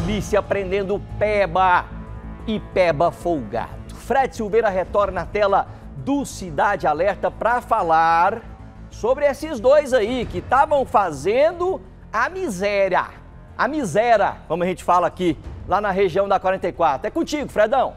polícia prendendo Peba e Peba folgado. Fred Silveira retorna à tela do Cidade Alerta para falar sobre esses dois aí que estavam fazendo a miséria. A miséria, como a gente fala aqui, lá na região da 44. É contigo, Fredão.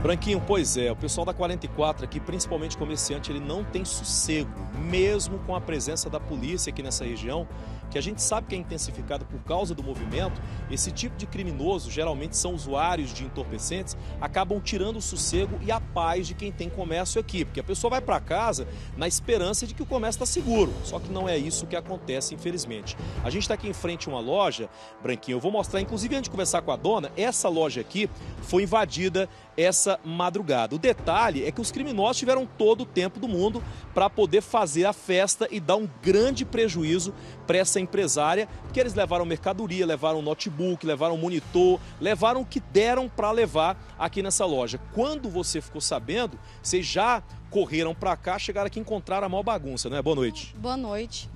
Branquinho, pois é, o pessoal da 44 aqui, principalmente comerciante, ele não tem sossego, mesmo com a presença da polícia aqui nessa região que a gente sabe que é intensificada por causa do movimento, esse tipo de criminoso, geralmente são usuários de entorpecentes, acabam tirando o sossego e a paz de quem tem comércio aqui, porque a pessoa vai para casa na esperança de que o comércio está seguro. Só que não é isso que acontece, infelizmente. A gente está aqui em frente a uma loja, Branquinho, eu vou mostrar, inclusive antes de conversar com a dona, essa loja aqui foi invadida essa madrugada. O detalhe é que os criminosos tiveram todo o tempo do mundo para poder fazer a festa e dar um grande prejuízo para essa empresária, porque eles levaram mercadoria, levaram notebook, levaram monitor, levaram o que deram para levar aqui nessa loja. Quando você ficou sabendo, vocês já correram para cá, chegaram aqui e encontraram a maior bagunça, Não é Boa noite. Boa noite.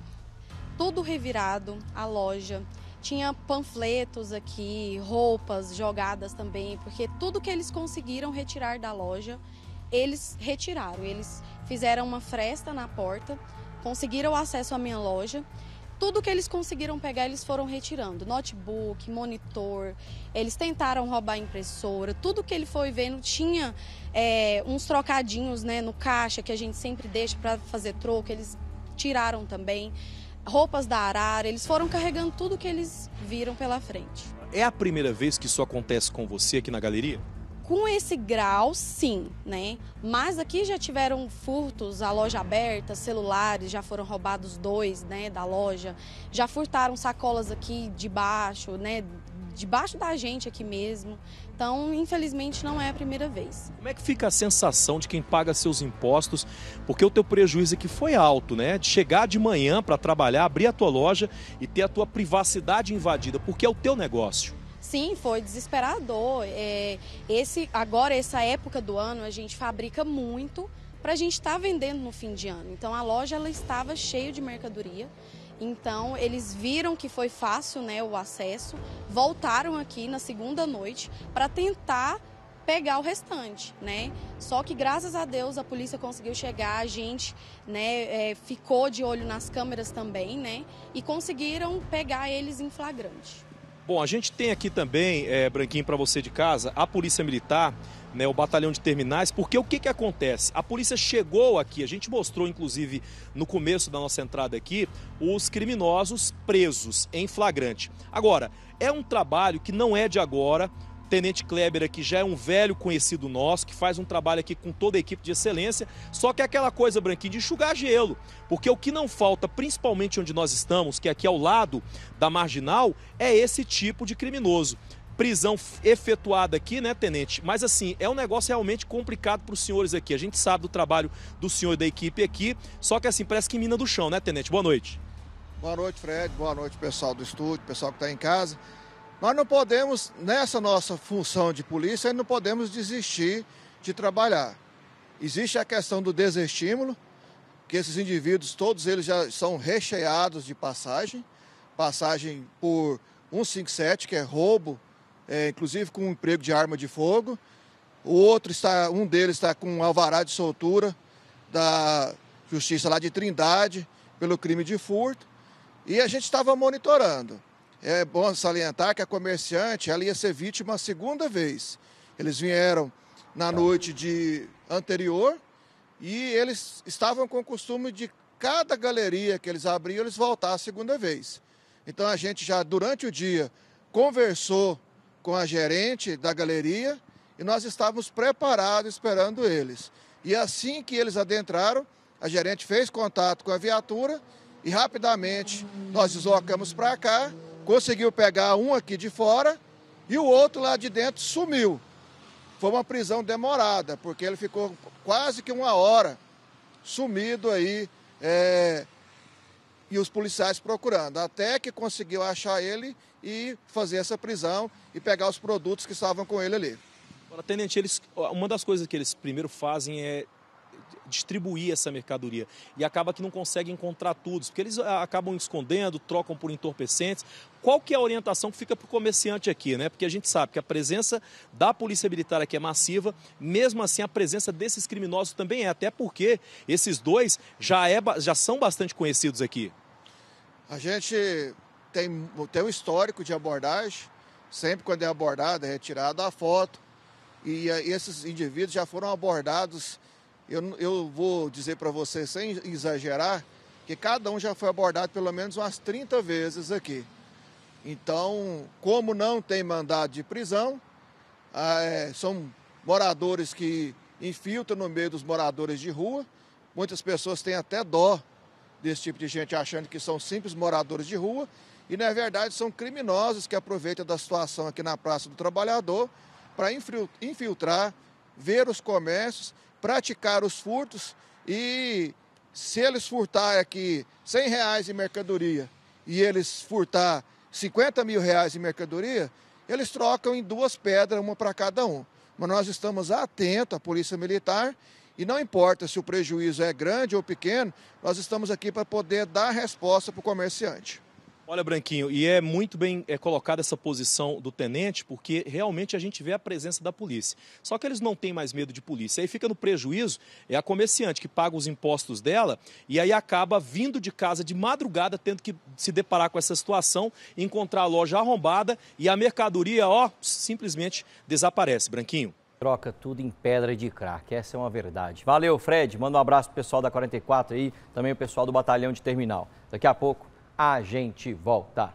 Tudo revirado, a loja. Tinha panfletos aqui, roupas jogadas também, porque tudo que eles conseguiram retirar da loja, eles retiraram. Eles fizeram uma fresta na porta, conseguiram acesso à minha loja tudo que eles conseguiram pegar, eles foram retirando. Notebook, monitor, eles tentaram roubar a impressora, tudo que ele foi vendo tinha é, uns trocadinhos né, no caixa que a gente sempre deixa para fazer troco, eles tiraram também. Roupas da arara, eles foram carregando tudo que eles viram pela frente. É a primeira vez que isso acontece com você aqui na galeria? com esse grau, sim, né? Mas aqui já tiveram furtos à loja aberta, celulares, já foram roubados dois, né, da loja. Já furtaram sacolas aqui de baixo, né, debaixo da gente aqui mesmo. Então, infelizmente, não é a primeira vez. Como é que fica a sensação de quem paga seus impostos? Porque o teu prejuízo aqui foi alto, né? De chegar de manhã para trabalhar, abrir a tua loja e ter a tua privacidade invadida, porque é o teu negócio. Sim, foi desesperador. É, esse agora essa época do ano a gente fabrica muito para a gente estar tá vendendo no fim de ano. Então a loja ela estava cheia de mercadoria. Então eles viram que foi fácil, né, o acesso, voltaram aqui na segunda noite para tentar pegar o restante, né? Só que graças a Deus a polícia conseguiu chegar, a gente, né, é, ficou de olho nas câmeras também, né? E conseguiram pegar eles em flagrante. Bom, a gente tem aqui também, é, Branquinho, para você de casa, a Polícia Militar, né, o Batalhão de Terminais, porque o que, que acontece? A polícia chegou aqui, a gente mostrou, inclusive, no começo da nossa entrada aqui, os criminosos presos em flagrante. Agora, é um trabalho que não é de agora, Tenente Kleber aqui já é um velho conhecido nosso, que faz um trabalho aqui com toda a equipe de excelência, só que é aquela coisa, Branquinho, de enxugar gelo, porque o que não falta, principalmente onde nós estamos, que é aqui ao lado da Marginal, é esse tipo de criminoso prisão efetuada aqui, né, tenente? Mas assim, é um negócio realmente complicado para os senhores aqui. A gente sabe do trabalho do senhor e da equipe aqui, só que assim, parece que mina do chão, né, tenente? Boa noite. Boa noite, Fred. Boa noite, pessoal do estúdio, pessoal que está em casa. Nós não podemos, nessa nossa função de polícia, não podemos desistir de trabalhar. Existe a questão do desestímulo, que esses indivíduos, todos eles já são recheados de passagem, passagem por 157, que é roubo, é, inclusive com um emprego de arma de fogo. O outro está, um deles está com um alvará de soltura da justiça lá de Trindade pelo crime de furto. E a gente estava monitorando. É bom salientar que a comerciante ela ia ser vítima a segunda vez. Eles vieram na noite de anterior e eles estavam com o costume de cada galeria que eles abriam, eles voltar a segunda vez. Então a gente já durante o dia conversou com a gerente da galeria e nós estávamos preparados esperando eles. E assim que eles adentraram, a gerente fez contato com a viatura e rapidamente nós deslocamos para cá conseguiu pegar um aqui de fora e o outro lá de dentro sumiu. Foi uma prisão demorada, porque ele ficou quase que uma hora sumido aí é, e os policiais procurando, até que conseguiu achar ele e fazer essa prisão e pegar os produtos que estavam com ele ali. Agora, tenente, eles, uma das coisas que eles primeiro fazem é distribuir essa mercadoria. E acaba que não consegue encontrar todos, porque eles ah, acabam escondendo, trocam por entorpecentes. Qual que é a orientação que fica para o comerciante aqui, né? Porque a gente sabe que a presença da polícia militar aqui é massiva, mesmo assim a presença desses criminosos também é, até porque esses dois já, é, já são bastante conhecidos aqui. A gente tem, tem um histórico de abordagem, sempre quando é abordado, é retirada a foto, e, e esses indivíduos já foram abordados eu, eu vou dizer para você, sem exagerar, que cada um já foi abordado pelo menos umas 30 vezes aqui. Então, como não tem mandado de prisão, ah, é, são moradores que infiltram no meio dos moradores de rua. Muitas pessoas têm até dó desse tipo de gente, achando que são simples moradores de rua. E, na verdade, são criminosos que aproveitam da situação aqui na Praça do Trabalhador para infiltrar, ver os comércios praticar os furtos e se eles furtarem aqui 100 reais em mercadoria e eles furtar 50 mil reais em mercadoria, eles trocam em duas pedras, uma para cada um. Mas nós estamos atentos à Polícia Militar e não importa se o prejuízo é grande ou pequeno, nós estamos aqui para poder dar resposta para o comerciante. Olha, Branquinho, e é muito bem é, colocada essa posição do tenente, porque realmente a gente vê a presença da polícia. Só que eles não têm mais medo de polícia. Aí fica no prejuízo, é a comerciante que paga os impostos dela e aí acaba vindo de casa de madrugada, tendo que se deparar com essa situação, encontrar a loja arrombada e a mercadoria, ó, simplesmente desaparece, Branquinho. Troca tudo em pedra de crack, essa é uma verdade. Valeu, Fred. Manda um abraço pro pessoal da 44 aí, também o pessoal do Batalhão de Terminal. Daqui a pouco a gente volta.